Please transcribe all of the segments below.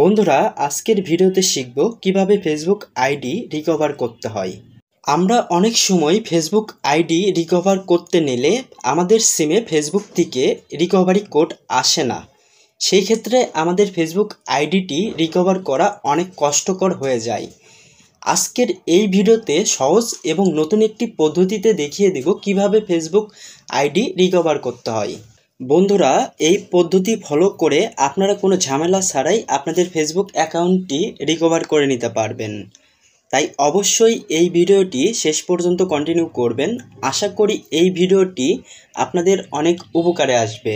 বন্ধুরা আজকের ভিডিওতে শিখব কিভাবে ফেসবুক আইডি রিকভার করতে হয় আমরা অনেক সময় ফেসবুক আইডি রিকভার করতে নিলে আমাদের সিমে ফেসবুক থেকে রিকভারি কোড আসে না সেই ক্ষেত্রে আমাদের ফেসবুক আইডিটি রিকভার করা অনেক কষ্টকর হয়ে যায় আজকের এই ভিডিওতে সহজ এবং নতুন একটি পদ্ধতিতে দেখিয়ে দেব কিভাবে ফেসবুক আইডি রিকভার করতে হয় বন্ধুরা এই পদ্ধতি ফলো করে আপনারা কোনো ঝামেলা ছাড়াই আপনাদের ফেসবুক অ্যাকাউন্টটি রিকভার করে নিতে পারবেন তাই অবশ্যই এই ভিডিওটি শেষ পর্যন্ত কন্টিনিউ করবেন আশা করি এই ভিডিওটি আপনাদের অনেক উপকারে আসবে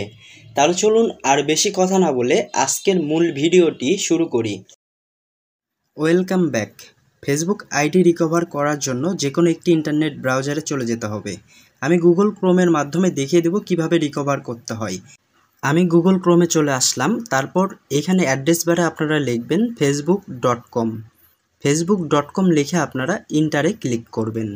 তাহলে চলুন আর বেশি কথা না বলে আজকের মূল ভিডিওটি শুরু করি welcome back Facebook ID recover করার জন্য যে কোনো একটি ইন্টারনেট ব্রাউজারে চলে যেতে হবে আমি গুগল ক্রোমের মাধ্যমে দেখিয়ে দেব কিভাবে রিকভার করতে হয় আমি গুগল ক্রোমে চলে আসলাম তারপর এখানে অ্যাড্রেস বারে আপনারা লিখবেন Facebook dot com Facebook dot com লিখে আপনারা ইন্টারে ক্লিক করবেন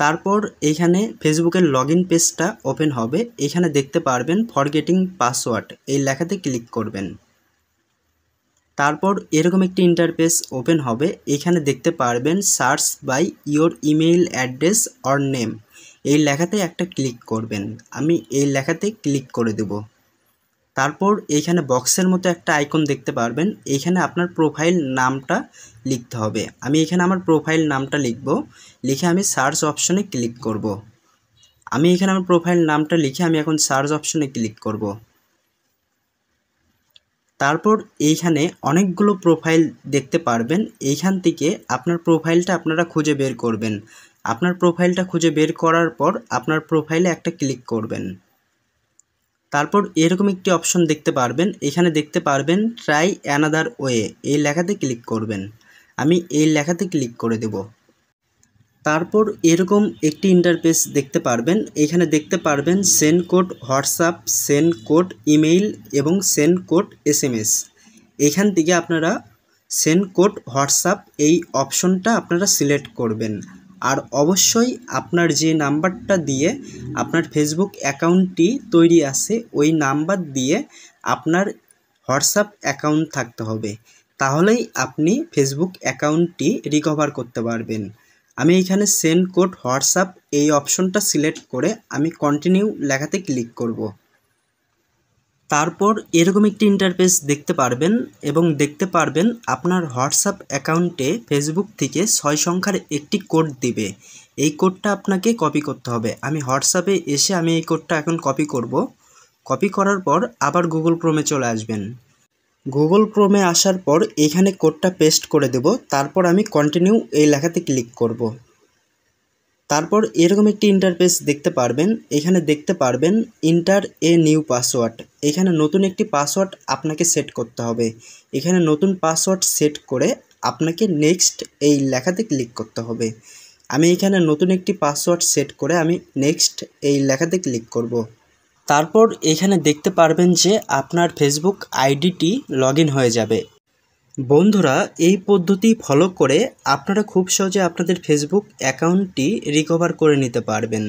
তারপর এখানে ফেসবুকের লগ ইন পেজটা ওপেন হবে এখানে দেখতে পারবেন ফরগেটিং পাসওয়ার্ড এই লেখাতে ক্লিক করবেন তারপর এরকম একটি ইন্টারফেস ওপেন হবে এখানে দেখতে পারবেন search by your email address or name এই লেখাতে একটা ক্লিক করবেন আমি এই লেখাতে ক্লিক করে দেব তারপর এইখানে বক্সের মতো একটা আইকন দেখতে পারবেন এইখানে আপনার প্রোফাইল নামটা লিখতে হবে আমি এখানে আমার প্রোফাইল নামটা লিখব লিখে আমি সার্চ অপশনে ক্লিক করব আমি এখানে আমার প্রোফাইল নামটা লিখে আমি এখন সার্চ অপশনে ক্লিক করব তারপর এইখানে অনেকগুলো প্রোফাইল দেখতে পারবেন এইখান থেকে আপনার প্রোফাইলটা আপনারা খুঁজে বের করবেন আপনার প্রোফাইলটা খুঁজে বের করার পর আপনার প্রোফাইলে একটা ক্লিক করবেন তারপর এরকম একটি অপশন দেখতে পারবেন এখানে দেখতে পারবেন ট্রাই অ্যানাদার ওয়ে এই লেখাতে ক্লিক করবেন আমি এই লেখাতে ক্লিক করে দেবো তারপর এরকম একটি ইন্টারফেস দেখতে পারবেন এখানে দেখতে পারবেন send code WhatsApp send code email এবং সেন্ড কোড এসএমএস এখান থেকে আপনারা সেন্ড কোড হোয়াটসঅ্যাপ এই অপশনটা আপনারা সিলেক্ট করবেন আর অবশ্যই আপনার যে নাম্বারটা দিয়ে আপনার ফেসবুক অ্যাকাউন্টটি তৈরি আছে ওই নাম্বার দিয়ে আপনার হোয়াটসঅ্যাপ অ্যাকাউন্ট থাকতে হবে তাহলেই আপনি ফেসবুক অ্যাকাউন্টটি রিকভার করতে পারবেন আমি এখানে সেন্ড কোড হোয়াটসঅ্যাপ এই অপশনটা সিলেক্ট করে আমি কন্টিনিউ লেখাতে ক্লিক করব। তারপর এরকম একটি ইন্টারফেস দেখতে পারবেন এবং দেখতে পারবেন আপনার হোয়াটসঅ্যাপ অ্যাকাউন্টে ফেসবুক থেকে ছয় সংখ্যার একটি কোড দিবে এই কোডটা আপনাকে কপি করতে হবে আমি হোয়াটসঅ্যাপে এসে আমি এই কোডটা এখন কপি করব কপি করার পর আবার গুগল ক্রোমে চলে আসবেন গুগল ক্রোমে আসার পর এখানে কোডটা পেস্ট করে দেব তারপর আমি কন্টিনিউ এই লেখাতে ক্লিক করব। তারপর এরকম একটি ইন্টারফেস দেখতে পারবেন এখানে দেখতে পারবেন ইন্টার এ নিউ পাসওয়ার্ড এখানে নতুন একটি পাসওয়ার্ড আপনাকে সেট করতে হবে এখানে নতুন পাসওয়ার্ড সেট করে আপনাকে নেক্সট এই লেখাতে ক্লিক করতে হবে আমি এখানে নতুন একটি পাসওয়ার্ড সেট করে আমি নেক্সট এই লেখাতে ক্লিক করব। তারপর এখানে দেখতে পারবেন যে আপনার ফেসবুক আইডিটি লগ হয়ে যাবে বন্ধুরা এই পদ্ধতি ফলো করে আপনারা খুব সহজে আপনাদের ফেসবুক অ্যাকাউন্টটি রিকভার করে নিতে পারবেন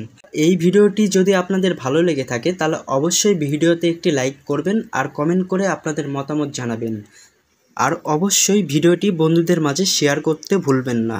এই ভিডিওটি যদি আপনাদের ভালো লেগে থাকে তাহলে অবশ্যই ভিডিওতে একটি লাইক করবেন আর কমেন্ট করে আপনাদের মতামত জানাবেন আর অবশ্যই ভিডিওটি বন্ধুদের মাঝে শেয়ার করতে ভুলবেন না